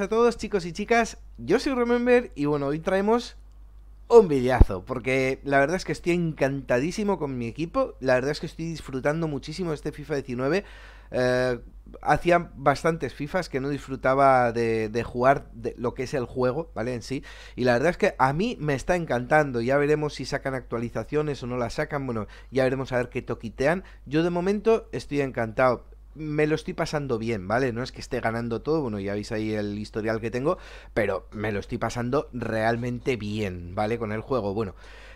a todos chicos y chicas, yo soy Remember y bueno, hoy traemos un villazo, porque la verdad es que estoy encantadísimo con mi equipo, la verdad es que estoy disfrutando muchísimo este FIFA 19, eh, hacía bastantes FIFAs que no disfrutaba de, jugar de lo que es el juego, ¿vale? En sí. Y la verdad es que a mí me está encantando. Ya veremos si sacan actualizaciones o no las sacan. Bueno, ya veremos a ver qué toquitean. Yo de momento estoy encantado me lo estoy pasando bien, ¿vale? No es que esté ganando todo, bueno, ya veis ahí el historial que tengo, pero me lo estoy pasando realmente bien, ¿vale? Con el juego, bueno.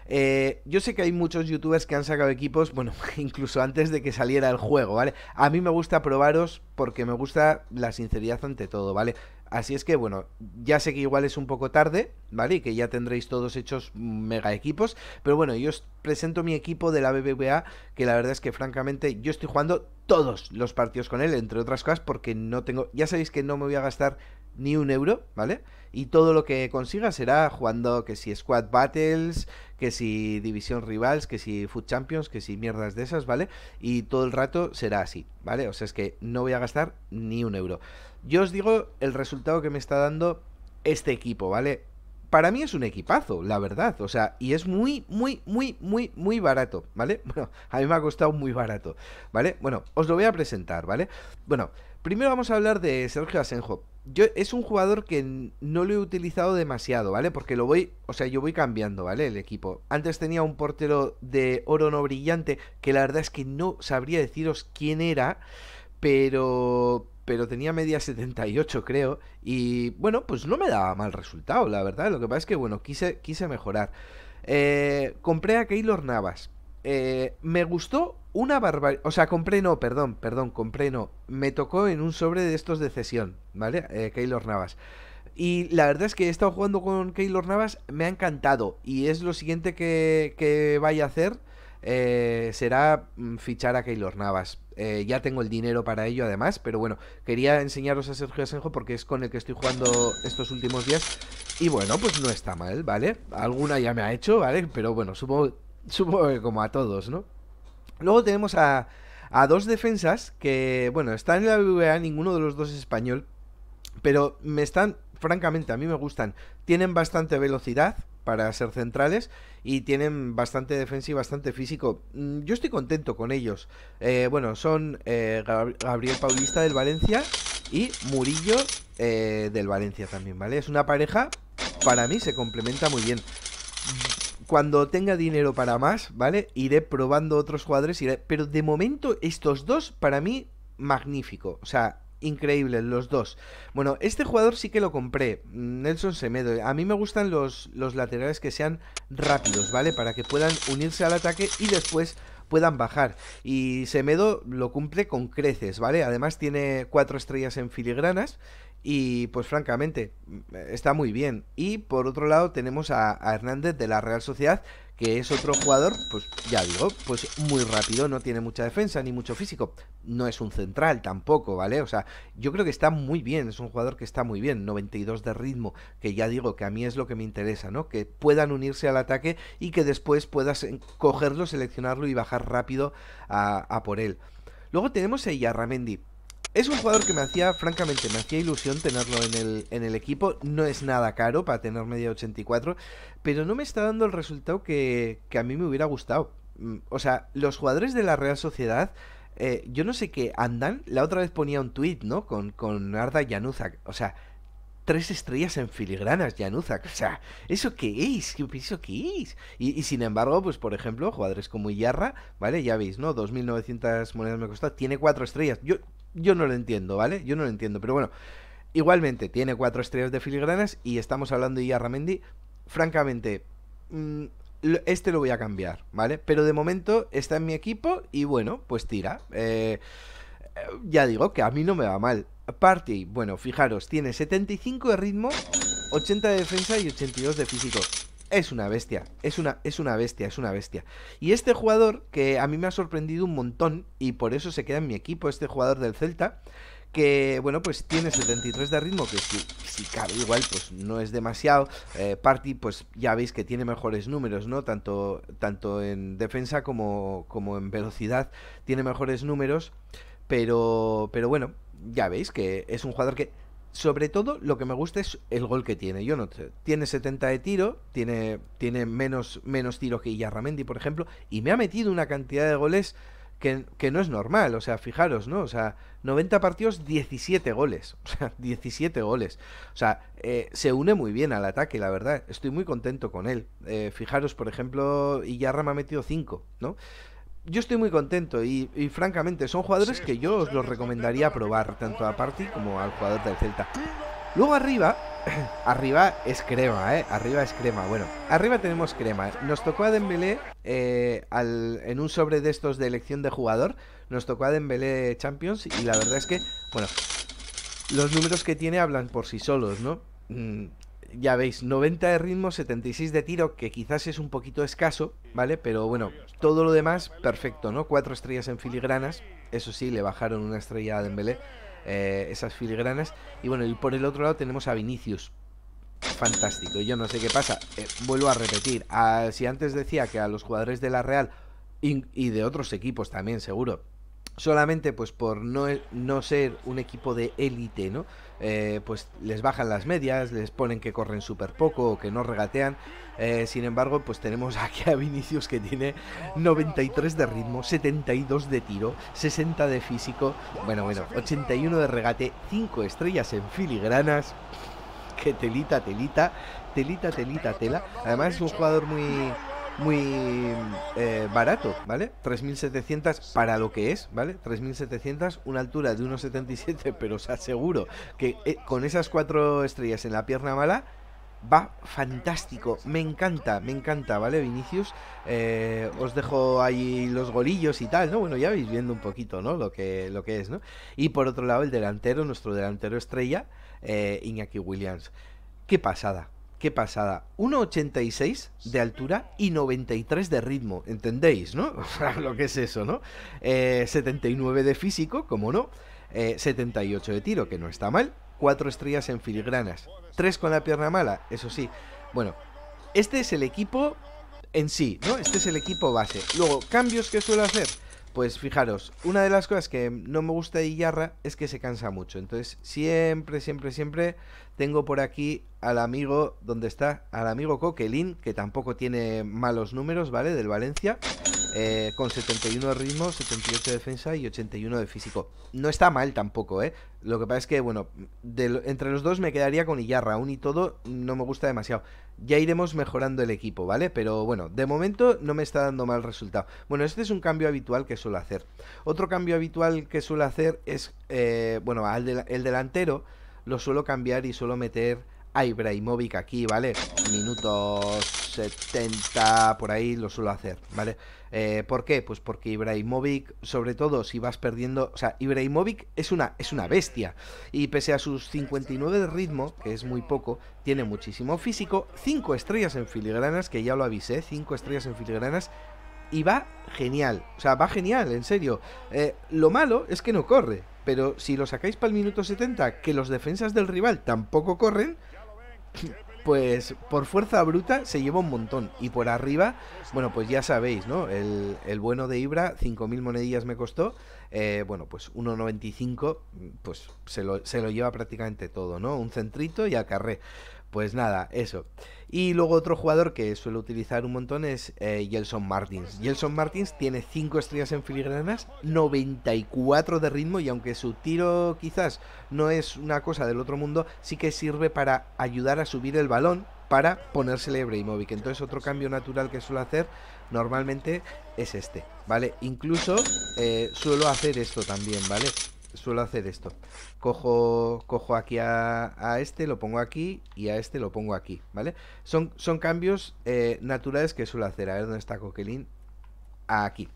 Eh, yo sé que hay muchos youtubers que han sacado equipos, bueno, incluso antes de que saliera el juego, ¿vale? A mí me gusta probaros porque me gusta la sinceridad ante todo, ¿vale? Así es que bueno, ya sé que igual es un poco tarde, ¿vale? Y que ya tendréis todos hechos mega equipos. Pero bueno, yo os presento mi equipo de la BBVA, que la verdad es que francamente yo estoy jugando todos los partidos con él, entre otras cosas, porque no tengo... Ya sabéis que no me voy a gastar ni un euro, ¿vale? Y todo lo que consiga será jugando que si Squad Battles, que si División Rivals, que si Food Champions, que si mierdas de esas, ¿vale? Y todo el rato será así, ¿vale? O sea, es que no voy a gastar ni un euro. Yo os digo el resultado que me está dando este equipo, ¿vale? Para mí es un equipazo, la verdad. O sea, y es muy, muy, muy, muy, muy barato, ¿vale? Bueno, a mí me ha costado muy barato, ¿vale? Bueno, os lo voy a presentar, ¿vale? Bueno, Primero vamos a hablar de Sergio Asenjo. Yo, es un jugador que no lo he utilizado demasiado, ¿vale? Porque lo voy, o sea, yo voy cambiando, ¿vale? El equipo. Antes tenía un portero de oro no brillante, que la verdad es que no sabría deciros quién era, pero pero tenía media 78 creo y bueno pues no me daba mal resultado la verdad lo que pasa es que bueno quise quise mejorar eh, compré a Keylor Navas eh, me gustó una barbaridad. O sea, compré no, perdón, perdón, compré no. Me tocó en un sobre de estos de cesión, ¿vale? Eh, Keylor Navas. Y la verdad es que he estado jugando con Keylor Navas, me ha encantado. Y es lo siguiente que, que vaya a hacer. Eh, será mm, fichar a Keylor Navas. ya tengo el dinero para ello además, pero bueno, quería enseñaros a Sergio Asenjo porque es con el que estoy jugando estos últimos días. Y bueno, pues no está mal, ¿vale? Alguna ya me ha hecho, ¿vale? Pero bueno, supongo Supongo que como a todos, ¿no? Luego tenemos a, dos defensas que, bueno, están en la BBVA, ninguno de los dos es español, pero me están, francamente, a mí me gustan. Tienen bastante velocidad para ser centrales y tienen bastante defensa y bastante físico. Mm, yo estoy contento con ellos. Eh, bueno, son eh, Gabriel Paulista del Valencia y Murillo eh, del Valencia también, ¿vale? Es una pareja, para mí se complementa muy bien cuando tenga dinero para más, ¿vale? Iré probando otros jugadores, pero de momento estos dos para mí magnífico, o sea, increíbles los dos. Bueno, este jugador sí que lo compré, Nelson Semedo. A mí me gustan los, los laterales que sean rápidos, ¿vale? Para que puedan unirse al ataque y después puedan bajar. Y Semedo lo cumple con creces, ¿vale? Además tiene cuatro estrellas en filigranas y pues francamente, está muy bien. Y por otro lado tenemos a, Hernández de la Real Sociedad, que es otro jugador, pues ya digo, pues muy rápido, no tiene mucha defensa ni mucho físico. No es un central tampoco, ¿vale? O sea, yo creo que está muy bien, es un jugador que está muy bien, 92 de ritmo, que ya digo que a mí es lo que me interesa, ¿no? Que puedan unirse al ataque y que después puedas cogerlo, seleccionarlo y bajar rápido a, por él. Luego tenemos a Yarramendi es un jugador que me hacía, francamente, me hacía ilusión tenerlo en el, en el equipo. No es nada caro para tener media 84, pero no me está dando el resultado que, a mí me hubiera gustado. Mm, o sea, los jugadores de la Real Sociedad, eh, yo no sé qué andan. La otra vez ponía un tweet, ¿no? Con, con Arda Yanuzak. O sea, tres estrellas en filigranas, Yanuzak. O sea, ¿eso qué es? ¿Eso qué es? Y, sin embargo, pues por ejemplo, jugadores como Iyarra, ¿vale? Ya veis, ¿no? 2.900 monedas me costó. Tiene cuatro estrellas. Yo yo no lo entiendo, ¿vale? Yo no lo entiendo, pero bueno. Igualmente, tiene cuatro estrellas de filigranas y estamos hablando de Ramendi. Francamente, mm, este lo voy a cambiar, ¿vale? Pero de momento está en mi equipo y bueno, pues tira. Eh, ya digo que a mí no me va mal. Party, bueno, fijaros, tiene 75 de ritmo, 80 de defensa y 82 de físico. Es una bestia, es una, es una bestia, es una bestia. Y este jugador que a mí me ha sorprendido un montón y por eso se queda en mi equipo, este jugador del Celta, que bueno, pues tiene 73 de ritmo, que si, si cabe igual, pues no es demasiado. Eh, Party, pues ya veis que tiene mejores números, ¿no? Tanto, tanto en defensa como, como en velocidad, tiene mejores números. Pero, pero bueno, ya veis que es un jugador que sobre todo lo que me gusta es el gol que tiene. Yo no tiene 70 de tiro, tiene, tiene menos, menos tiro que Mendy, por ejemplo, y me ha metido una cantidad de goles que, que, no es normal. O sea, fijaros, ¿no? O sea, 90 partidos, 17 goles. O sea, 17 goles. O sea, se une muy bien al ataque, la verdad. Estoy muy contento con él. Eh, fijaros, por ejemplo, Iyarra me ha metido 5, ¿no? yo estoy muy contento y, francamente son jugadores que yo os los recomendaría probar, tanto a Party como al jugador del Celta. Luego arriba, arriba es crema, ¿eh? Arriba es crema. Bueno, arriba tenemos crema. Nos tocó a Dembélé eh, en un sobre de estos de elección de jugador. Nos tocó a Dembélé Champions y la verdad es que, bueno, los números que tiene hablan por sí solos, ¿no? Mm, ya veis, 90 de ritmo, 76 de tiro, que quizás es un poquito escaso, ¿vale? Pero bueno, todo lo demás, perfecto, ¿no? Cuatro estrellas en filigranas, eso sí, le bajaron una estrella a Dembélé, eh, esas filigranas. Y bueno, y por el otro lado tenemos a Vinicius, fantástico. Yo no sé qué pasa. Eh, vuelvo a repetir. si antes decía que a los jugadores de la Real y, de otros equipos también, seguro, solamente pues por no, e, no ser un equipo de élite, ¿no? Eh, pues les bajan las medias, les ponen que corren súper poco o que no regatean. Eh, sin embargo, pues tenemos aquí a Vinicius que tiene 93 de ritmo, 72 de tiro, 60 de físico, bueno, bueno, 81 de regate, 5 estrellas en filigranas. ¡Qué telita, telita, telita, telita, tela. Además es un jugador muy muy eh, barato, ¿vale? 3.700 para lo que es, ¿vale? 3.700, una altura de 1,77, pero os aseguro que eh, con esas cuatro estrellas en la pierna mala va fantástico, me encanta, me encanta, ¿vale, Vinicius? Eh, os dejo ahí los golillos y tal, ¿no? Bueno, ya vais viendo un poquito, ¿no? Lo que, lo que es, ¿no? Y por otro lado, el delantero, nuestro delantero estrella, Iñaki Williams. Qué pasada, pasada. 1,86 de altura y 93 de ritmo, ¿entendéis, no? lo que es eso, ¿no? 79 eh, de físico, como no. 78 eh, de tiro, que no está mal. 4 estrellas en filigranas. 3 con la pierna mala, eso sí. Bueno, este es el equipo en sí, ¿no? Este es el equipo base. Luego, cambios que suelo hacer. Pues fijaros, una de las cosas que no me gusta de Iyarra es que se cansa mucho. Entonces, siempre, siempre, siempre tengo por aquí al amigo, ¿dónde está? Al amigo Coquelin, que tampoco tiene malos números, ¿vale? Del Valencia. Eh, con 71 de ritmo, 78 de defensa y 81 de físico. No está mal tampoco, ¿eh? Lo que pasa es que, bueno, entre los dos me quedaría con Iyarra, aún y todo no me gusta demasiado. Ya iremos mejorando el equipo, ¿vale? Pero bueno, de momento no me está dando mal resultado. Bueno, este es un cambio habitual que suelo hacer. Otro cambio habitual que suelo hacer es, eh, bueno, el delantero lo suelo cambiar y suelo meter a Ibrahimovic aquí, ¿vale? Minutos 70 por ahí lo suelo hacer, ¿vale? Eh, ¿Por qué? Pues porque Ibrahimovic, sobre todo si vas perdiendo, o sea, Ibrahimovic es una, es una bestia y pese a sus 59 de ritmo, que es muy poco, tiene muchísimo físico, 5 estrellas en filigranas, que ya lo avisé, 5 estrellas en filigranas, y va genial. O sea, va genial, en serio. Eh, lo malo es que no corre, pero si lo sacáis para el minuto 70, que los defensas del rival tampoco corren, pues por fuerza bruta se lleva un montón. Y por arriba, bueno, pues ya sabéis, ¿no? El, el bueno de Ibra, 5.000 monedillas me costó. Eh, bueno, pues 1.95, pues se lo, se lo lleva prácticamente todo, ¿no? Un centrito y acarré. Pues nada, eso. Y luego otro jugador que suelo utilizar un montón es eh, Gelson Martins. Gelson Martins tiene 5 estrellas en filigranas, 94 de ritmo y aunque su tiro quizás no es una cosa del otro mundo, sí que sirve para ayudar a subir el balón para ponérsele Ibrahimovic. Entonces otro cambio natural que suelo hacer normalmente es este, ¿vale? Incluso eh, suelo hacer esto también, ¿vale? suelo hacer esto. Cojo, cojo aquí a, este, lo pongo aquí y a este lo pongo aquí, ¿vale? Son, son cambios eh, naturales que suelo hacer. A ver dónde está Coquelin. Aquí,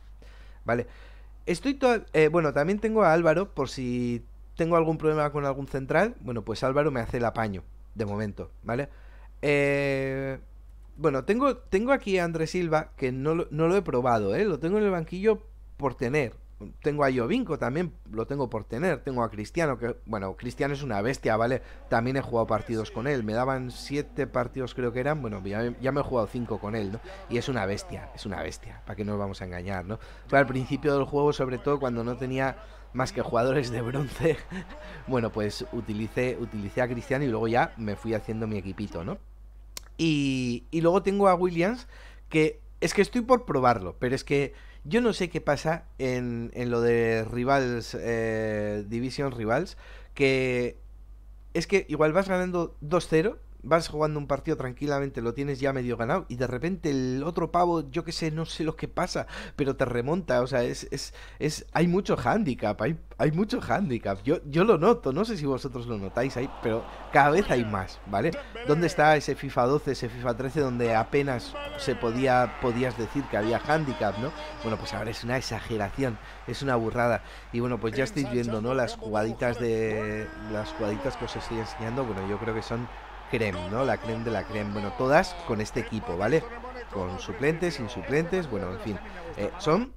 ¿vale? Estoy eh, Bueno, también tengo a Álvaro por si tengo algún problema con algún central. Bueno, pues Álvaro me hace el apaño, de momento, ¿vale? Eh, bueno, tengo, tengo aquí a andrés Silva, que no lo, no lo he probado, ¿eh? Lo tengo en el banquillo por tener, tengo a Jovinko también, lo tengo por tener. Tengo a Cristiano, que, bueno, Cristiano es una bestia, ¿vale? También he jugado partidos con él. Me daban siete partidos, creo que eran. Bueno, ya, me he jugado cinco con él, ¿no? Y es una bestia, es una bestia. ¿Para qué nos vamos a engañar, no? Pero al principio del juego, sobre todo cuando no tenía más que jugadores de bronce, bueno, pues utilicé, utilicé a Cristiano y luego ya me fui haciendo mi equipito, ¿no? Y, y luego tengo a Williams, que es que estoy por probarlo, pero es que yo no sé qué pasa en, lo de Rivals, eh, Division Rivals, que es que igual vas ganando 2-0 vas jugando un partido tranquilamente, lo tienes ya medio ganado y de repente el otro pavo, yo qué sé, no sé lo que pasa, pero te remonta, o sea, es, es, es hay mucho handicap, hay, hay mucho handicap, yo, yo lo noto, no sé si vosotros lo notáis ahí, pero cada vez hay más, ¿vale? ¿Dónde está ese FIFA 12, ese FIFA 13 donde apenas se podía, podías decir que había handicap, ¿no? Bueno, pues ahora es una exageración, es una burrada y bueno, pues ya estáis viendo, ¿no? Las jugaditas de, las jugaditas que os estoy enseñando, bueno, yo creo que son creme, ¿no? La creme de la creme. Bueno, todas con este equipo, ¿vale? Con suplentes, sin suplentes, bueno, en fin. Eh, son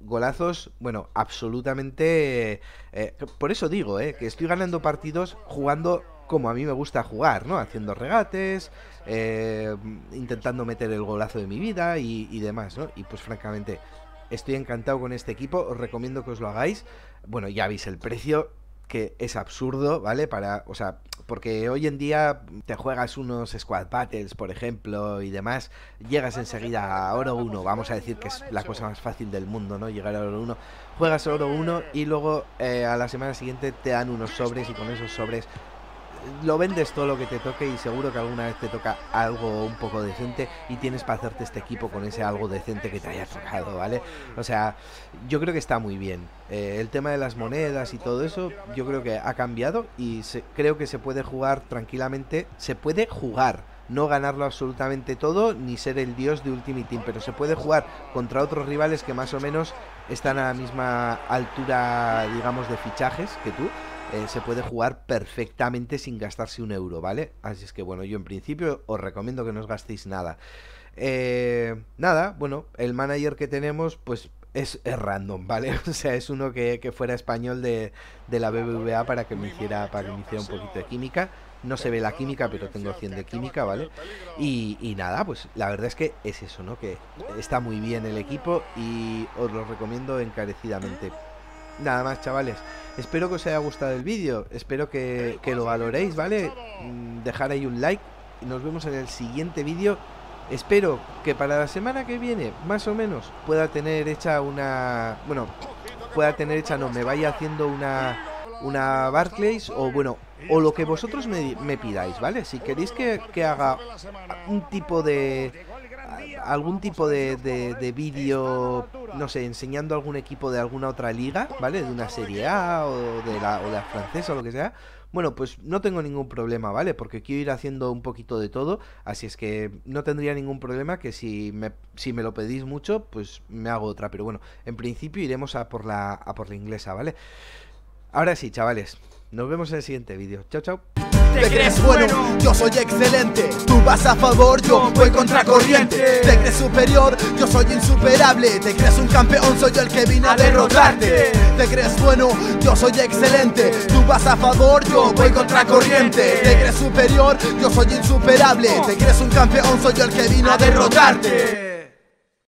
golazos, bueno, absolutamente... Eh, eh, por eso digo, eh, que estoy ganando partidos jugando como a mí me gusta jugar, ¿no? Haciendo regates, intentando meter el golazo de mi vida y, y, demás, ¿no? Y pues francamente, estoy encantado con este equipo, os recomiendo que os lo hagáis. Bueno, ya veis el precio, que es absurdo, ¿vale? Para, o sea, porque hoy en día te juegas unos squad battles, por ejemplo, y demás, llegas enseguida a oro 1, vamos a decir que es la cosa más fácil del mundo, ¿no? Llegar a oro 1, juegas oro 1 y luego eh, a la semana siguiente te dan unos sobres y con esos sobres lo vendes todo lo que te toque y seguro que alguna vez te toca algo un poco decente y tienes para hacerte este equipo con ese algo decente que te haya tocado, ¿vale? O sea, yo creo que está muy bien. Eh, el tema de las monedas y todo eso, yo creo que ha cambiado y creo que se puede jugar tranquilamente, se puede jugar no ganarlo absolutamente todo ni ser el dios de Ultimate Team, pero se puede jugar contra otros rivales que más o menos están a la misma altura, digamos, de fichajes que tú. Eh, se puede jugar perfectamente sin gastarse un euro, ¿vale? Así es que bueno, yo en principio os recomiendo que no os gastéis nada. Eh, nada, bueno, el manager que tenemos, pues es, random, ¿vale? O sea, es uno que, fuera español de, la BBVA para que me hiciera para un poquito de química. No se ve la química, pero tengo 100 de química, ¿vale? Y, y nada, pues la verdad es que es eso, ¿no? Que está muy bien el equipo y os lo recomiendo encarecidamente. Nada más, chavales. Espero que os haya gustado el vídeo. Espero que, lo valoréis, ¿vale? Mm, dejar ahí un like. Y nos vemos en el siguiente vídeo. Espero que para la semana que viene, más o menos, pueda tener hecha una... Bueno, pueda tener hecha, no, me vaya haciendo una una Barclays o bueno, o lo que vosotros me, pidáis, ¿vale? Si queréis que, haga un tipo de, algún tipo de, vídeo, no sé, enseñando algún equipo de alguna otra liga, ¿vale? De una Serie A o de la, o francesa o lo que sea. Bueno, pues no tengo ningún problema, ¿vale? Porque quiero ir haciendo un poquito de todo, así es que no tendría ningún problema que si me, si me lo pedís mucho, pues me hago otra. Pero bueno, en principio iremos a por la, a por la inglesa, ¿vale? Ahora sí, chavales, nos vemos en el siguiente vídeo. Chao, chao. ¿Te crees bueno? Yo soy excelente. Tú vas a favor, yo voy contracorriente. ¿Te crees superior? Yo soy insuperable. ¿Te crees un campeón? Soy yo el que vino a derrotarte. ¿Te crees bueno? Yo soy excelente. Tú vas a favor, yo voy contracorriente. ¿Te crees superior? Yo soy insuperable. ¿Te crees un campeón? Soy yo el que vino a derrotarte.